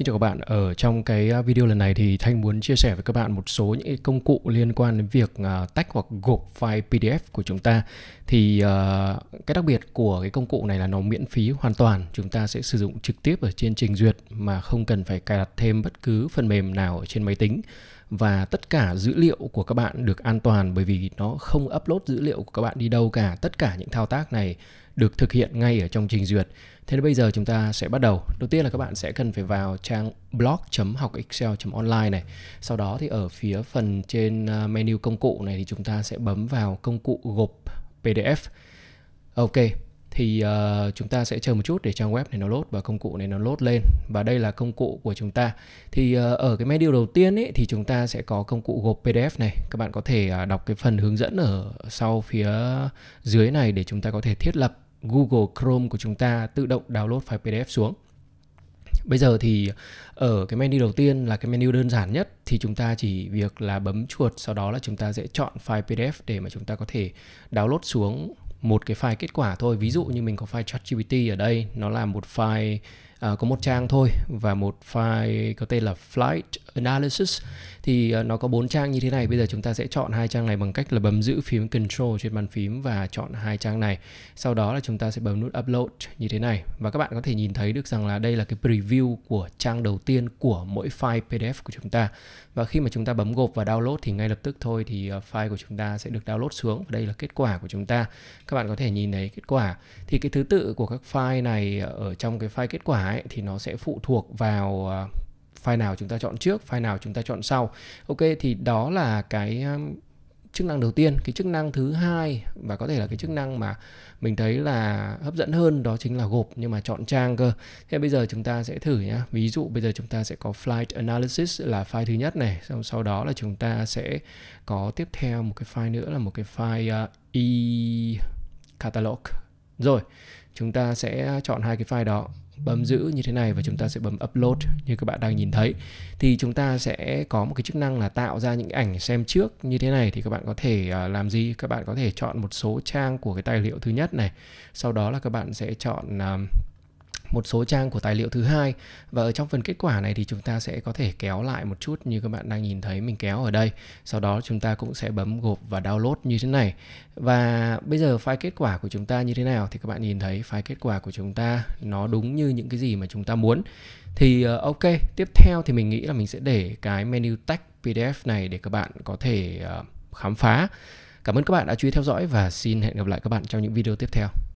Xin chào các bạn, ở trong cái à, video lần này thì Thanh muốn chia sẻ với các bạn một số những công cụ liên quan đến việc à, tách hoặc gộp file PDF của chúng ta. Thì à, cái đặc biệt của cái công cụ này là nó miễn phí hoàn toàn, chúng ta sẽ sử dụng trực tiếp ở trên trình duyệt mà không cần phải cài đặt thêm bất cứ phần mềm nào ở trên máy tính và tất cả dữ liệu của các bạn được an toàn bởi vì nó không upload dữ liệu của các bạn đi đâu cả. Tất cả những thao tác này được thực hiện ngay ở trong trình duyệt. Thế nên bây giờ chúng ta sẽ bắt đầu. Đầu tiên là các bạn sẽ cần phải vào trang blog.hocexcel.online này. Sau đó thì ở phía phần trên à, menu công cụ này thì chúng ta sẽ bấm vào công cụ gộp PDF. Ok, thì uh, chúng ta sẽ chờ một chút để trang web này nó load và công cụ này nó load lên và đây là công cụ của chúng ta thì uh, ở cái menu đầu tiên ấy thì chúng ta sẽ có công cụ gộp PDF này các bạn có thể uh, đọc cái phần hướng dẫn ở sau phía dưới này để chúng ta có thể thiết lập Google Chrome của chúng ta tự động download file PDF xuống. Bây giờ thì ở ờ, cái menu đầu tiên là cái menu đơn giản nhất thì chúng ta chỉ việc là bấm chuột sau đó là chúng ta sẽ chọn file PDF để mà chúng ta có thể download xuống một cái file kết quả thôi. Ví dụ như mình có file ChatGPT ở đây, nó là một file à, có một trang thôi và một file có tên là flight analysis thì à, nó có bốn trang như thế này bây giờ chúng ta sẽ chọn hai trang này bằng cách là bấm giữ phím control trên bàn phím và chọn hai trang này sau đó là chúng ta sẽ bấm nút upload như thế này và các bạn có thể nhìn thấy được rằng là đây là cái preview của trang đầu tiên của mỗi file pdf của chúng ta và khi mà chúng ta bấm gộp và download thì ngay lập tức thôi thì ờ, file của chúng ta sẽ được download xuống và đây là kết quả của chúng ta các bạn có thể nhìn thấy kết quả thì cái thứ tự của các file này ở trong cái file kết quả ấy, thì nó sẽ phụ thuộc vào à, file nào chúng ta chọn trước, file nào chúng ta chọn sau. Ok thì đó là cái à, chức năng đầu tiên cái chức năng thứ hai và có thể là cái chức năng mà mình thấy là hấp dẫn hơn đó chính là gộp nhưng mà chọn trang cơ thế bây giờ chúng ta sẽ thử nhé. ví dụ bây giờ chúng ta sẽ có flight analysis là file thứ nhất này xong sau đó là chúng ta sẽ có tiếp theo một cái file nữa là một cái file uh, à, e catalog rồi, chúng ta sẽ chọn hai cái file đó bấm giữ như thế này và chúng ta sẽ bấm upload như các bạn đang nhìn thấy thì chúng ta sẽ có một cái chức năng là tạo ra những ảnh xem trước như thế này thì các bạn có thể à, làm gì các bạn có thể chọn một số trang của cái tài liệu thứ nhất này sau đó là các bạn sẽ chọn à, một số trang của tài liệu thứ hai và ở trong phần kết quả này thì chúng ta sẽ có thể kéo lại một chút như các bạn đang nhìn thấy mình kéo ở đây sau đó chúng ta cũng sẽ bấm gộp và download như thế này và bây giờ file kết quả của chúng ta như thế nào thì các bạn nhìn thấy file kết quả của chúng ta nó đúng như những cái gì mà chúng ta muốn thì ờ, ok tiếp theo thì mình nghĩ là mình sẽ để cái menu tách pdf này để các bạn có thể ờ, khám phá cảm ơn các bạn đã chú ý theo dõi và xin hẹn gặp lại các bạn trong những video tiếp theo